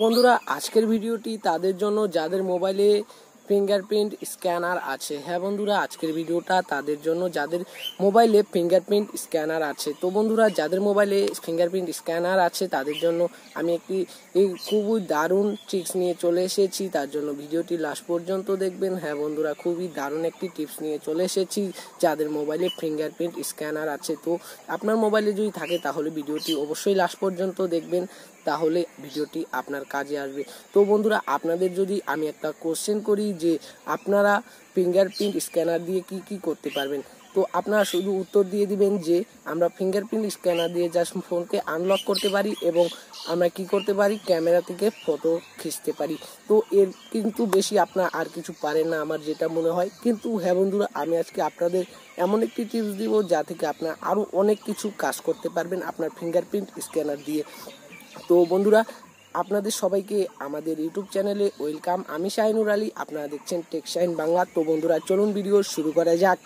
বন্ধুরা আজকের ভিডিওটি তাদের জন্য যাদের মোবাইলে ফিঙ্গারপ্রিন্ট স্ক্যানার আছে হ্যাঁ বন্ধুরা আজকের ভিডিওটা তাদের জন্য যাদের মোবাইলে ফিঙ্গারপ্রিন্ট স্ক্যানার আছে তো বন্ধুরা যাদের মোবাইলে ফিঙ্গারপ্রিন্ট স্ক্যানার আছে তাদের জন্য আমি একটি খুবই দারুণ টিপস নিয়ে চলে এসেছি তার জন্য ভিডিওটি লাস্ট পর্যন্ত দেখবেন হ্যাঁ বন্ধুরা খুবই দারুণ একটি টিপস নিয়ে চলে এসেছি যাদের মোবাইলে ফিঙ্গারপ্রিন্ট স্ক্যানার আছে তো আপনার মোবাইলে যদি থাকে তাহলে ভিডিওটি অবশ্যই লাস্ট পর্যন্ত দেখবেন তাহলে ভিডিওটি আপনার কাজে আসবে তো বন্ধুরা আপনাদের যদি আমি একটা কোশ্চেন করি যে আপনারা ফিঙ্গারপ্রিন্ট স্ক্যানার দিয়ে কি কি করতে পারবেন তো আপনারা শুধু উত্তর দিয়ে দিবেন যে আমরা ফিঙ্গারপ্রিন্ট স্ক্যানার দিয়ে যা ফোনকে আনলক করতে পারি এবং আমরা কি করতে পারি ক্যামেরা থেকে ফটো খিঁচতে পারি তো এর কিন্তু বেশি আপনার আর কিছু পারেন না আমার যেটা মনে হয় কিন্তু হ্যাঁ বন্ধুরা আমি আজকে আপনাদের এমন একটি টিপস দিব যা থেকে আপনার আরও অনেক কিছু কাজ করতে পারবেন আপনার ফিঙ্গারপ্রিন্ট স্ক্যানার দিয়ে তো বন্ধুরা আপনাদের সবাইকে আমাদের ইউটিউব চ্যানেলে ওয়েলকাম আমি শাহিনুর আলী আপনারা দেখছেন টেকশাইন বাংলা তো বন্ধুরা চলুন ভিডিও শুরু করা যাক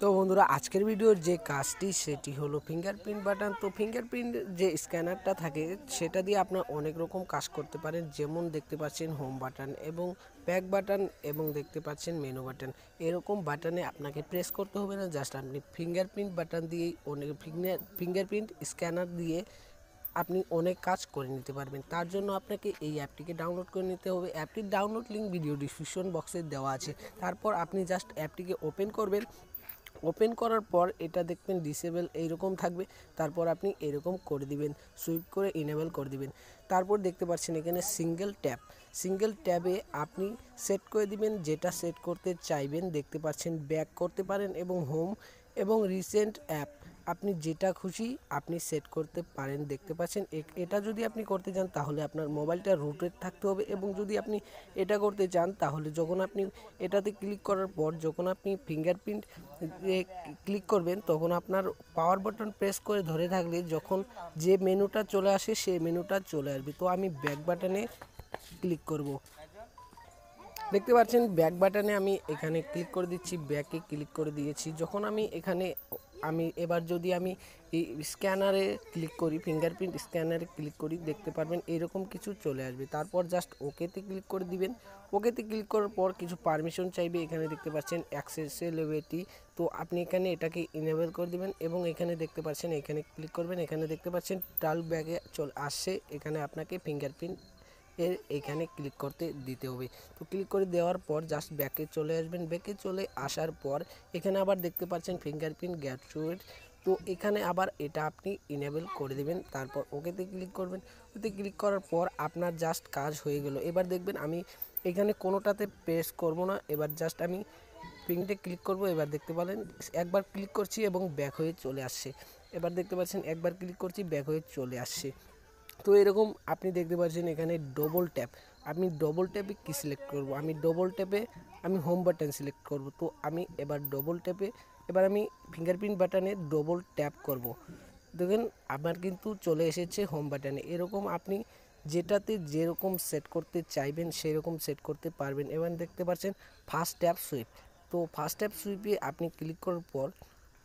তো বন্ধুরা আজকের ভিডিওর যে কাজটি সেটি হলো ফিঙ্গারপ্রিন্ট বাটন তো ফিঙ্গারপ্রিন্ট যে স্ক্যানারটা থাকে সেটা দিয়ে আপনার অনেক রকম কাজ করতে পারেন যেমন দেখতে পাচ্ছেন হোম বাটন এবং ব্যাক বাটন এবং দেখতে পাচ্ছেন মেনু বাটন এরকম বাটনে আপনাকে প্রেস করতে হবে না জাস্ট আপনি ফিঙ্গারপ্রিন্ট বাটন দিয়েই অনেক ফিঙ্গার ফিঙ্গারপ্রিন্ট স্ক্যানার দিয়ে আপনি অনেক কাজ করে নিতে পারবেন তার জন্য আপনাকে এই অ্যাপটিকে ডাউনলোড করে নিতে হবে অ্যাপটির ডাউনলোড লিঙ্ক ভিডিও ডিসক্রিপশন বক্সে দেওয়া আছে তারপর আপনি জাস্ট অ্যাপটিকে ওপেন করবেন ওপেন করার পর এটা দেখবেন ডিসেবল এইরকম থাকবে তারপর আপনি এরকম করে দিবেন সুইপ করে ইনেবল করে দিবেন তারপর দেখতে পাচ্ছেন এখানে সিঙ্গেল ট্যাপ সিঙ্গেল ট্যাবে আপনি সেট করে দিবেন যেটা সেট করতে চাইবেন দেখতে পাচ্ছেন ব্যাক করতে পারেন এবং হোম এবং রিসেন্ট অ্যাপ আপনি যেটা খুশি আপনি সেট করতে পারেন দেখতে পাচ্ছেন এটা যদি আপনি করতে চান তাহলে আপনার মোবাইলটা রুটেড থাকতে হবে এবং যদি আপনি এটা করতে চান তাহলে যখন আপনি এটাতে ক্লিক করার পর যখন আপনি ফিঙ্গারপ্রিন্ট ক্লিক করবেন তখন আপনার পাওয়ার বাটন প্রেস করে ধরে থাকলে যখন যে মেনুটা চলে আসে সে মেনুটা চলে আসবে তো আমি ব্যাক বাটনে ক্লিক করব দেখতে পাচ্ছেন ব্যাক বাটনে আমি এখানে ক্লিক করে দিচ্ছি ব্যাকে ক্লিক করে দিয়েছি যখন আমি এখানে আমি এবার যদি আমি স্ক্যানারে ক্লিক করি ফিঙ্গারপ্রিন্ট স্ক্যানারে ক্লিক করি দেখতে পারবেন এরকম কিছু চলে আসবে তারপর জাস্ট ওকেতে ক্লিক করে দিবেন ওকেতে ক্লিক করার পর কিছু পারমিশন চাইবে এখানে দেখতে পাচ্ছেন অ্যাক্সেসেবিলিটি তো আপনি এখানে এটাকে ইনেবল করে দিবেন এবং এখানে দেখতে পাচ্ছেন এখানে ক্লিক করবেন এখানে দেখতে পাচ্ছেন টাল ব্যাগে চল আসছে এখানে আপনাকে ফিঙ্গারপ্রিন্ট এর এখানে ক্লিক করতে দিতে হবে তো ক্লিক করে দেওয়ার পর জাস্ট ব্যাকে চলে আসবেন ব্যাকে চলে আসার পর এখানে আবার দেখতে পাচ্ছেন ফিঙ্গারপ্রিন্ট গ্যাপ গ্যাটসুয়েট তো এখানে আবার এটা আপনি ইনেবল করে দেবেন তারপর ওকেতে ক্লিক করবেন ওতে ক্লিক করার পর আপনার জাস্ট কাজ হয়ে গেল এবার দেখবেন আমি এখানে কোনোটাতে প্রেস করব না এবার জাস্ট আমি পিংটে ক্লিক করব এবার দেখতে পারেন একবার ক্লিক করছি এবং ব্যাক হয়ে চলে আসছে এবার দেখতে পাচ্ছেন একবার ক্লিক করছি ব্যাক হয়ে চলে আসছে তো এরকম আপনি দেখতে পাচ্ছেন এখানে ডবল ট্যাপ আমি ডবল ট্যাপে কী সিলেক্ট করব আমি ডবল ট্যাপে আমি হোম বাটন সিলেক্ট করব তো আমি এবার ডবল ট্যাপে এবার আমি ফিঙ্গারপ্রিন্ট বাটনে ডবল ট্যাপ করব দেখেন আমার কিন্তু চলে এসেছে হোম বাটনে এরকম আপনি যেটাতে যেরকম সেট করতে চাইবেন সেরকম সেট করতে পারবেন এবার দেখতে পাচ্ছেন ফার্স্ট ট্যাপ সুইপ তো ফার্স্ট ট্যাপ সুইপে আপনি ক্লিক করার পর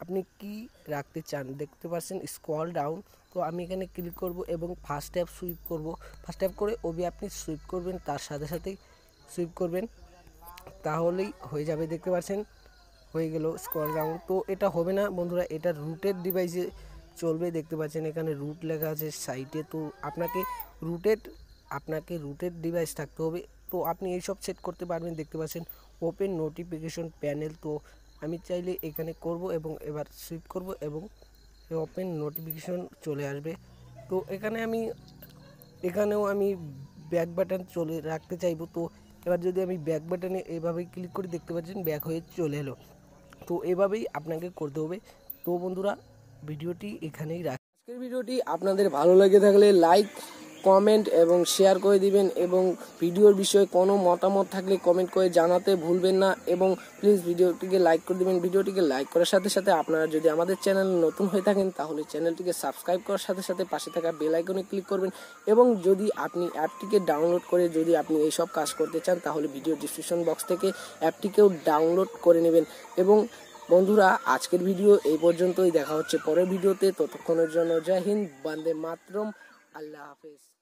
আপনি কি রাখতে চান দেখতে পাচ্ছেন স্কল ডাউন তো আমি এখানে ক্লিক করব এবং ফার্স্ট ট্যাপ সুইপ করব ফার্স্ট ট্যাপ করে ওবি আপনি সুইপ করবেন তার সাথে সাথে সুইপ করবেন তাহলেই হয়ে যাবে দেখতে পাচ্ছেন হয়ে গেল স্কল ডাউন তো এটা হবে না বন্ধুরা এটা রুটের ডিভাইসে চলবে দেখতে পাচ্ছেন এখানে রুট লেখা আছে সাইটে তো আপনাকে রুটেড আপনাকে রুটেড ডিভাইস থাকতে হবে তো আপনি এইসব সেট করতে পারবেন দেখতে পাচ্ছেন ওপেন নোটিফিকেশন প্যানেল তো আমি চাইলে এখানে করব এবং এবার সুইপ করব এবং ওপেন নোটিফিকেশন চলে আসবে তো এখানে আমি এখানেও আমি ব্যাক বাটন চলে রাখতে চাইব তো এবার যদি আমি ব্যাক বাটনে এভাবে ক্লিক করে দেখতে পাচ্ছেন ব্যাক হয়ে চলে এলো তো এভাবেই আপনাকে করতে হবে তো বন্ধুরা ভিডিওটি এখানেই রাখ আজকের ভিডিওটি আপনাদের ভালো লেগে থাকলে লাইক কমেন্ট এবং শেয়ার করে দিবেন এবং ভিডিওর বিষয়ে কোনো মতামত থাকলে কমেন্ট করে জানাতে ভুলবেন না এবং প্লিজ ভিডিওটিকে লাইক করে দিবেন ভিডিওটিকে লাইক করার সাথে সাথে আপনারা যদি আমাদের চ্যানেল নতুন হয়ে থাকেন তাহলে চ্যানেলটিকে সাবস্ক্রাইব করার সাথে সাথে পাশে থাকা বেল আইকনে ক্লিক করবেন এবং যদি আপনি অ্যাপটিকে ডাউনলোড করে যদি আপনি এইসব কাজ করতে চান তাহলে ভিডিও ডিসক্রিপশন বক্স থেকে অ্যাপটিকেও ডাউনলোড করে নেবেন এবং বন্ধুরা আজকের ভিডিও এই পর্যন্তই দেখা হচ্ছে পরের ভিডিওতে ততক্ষণের জন্য জয় হিন্দ বন্দে মাতরম আল্লাহ হাফেজ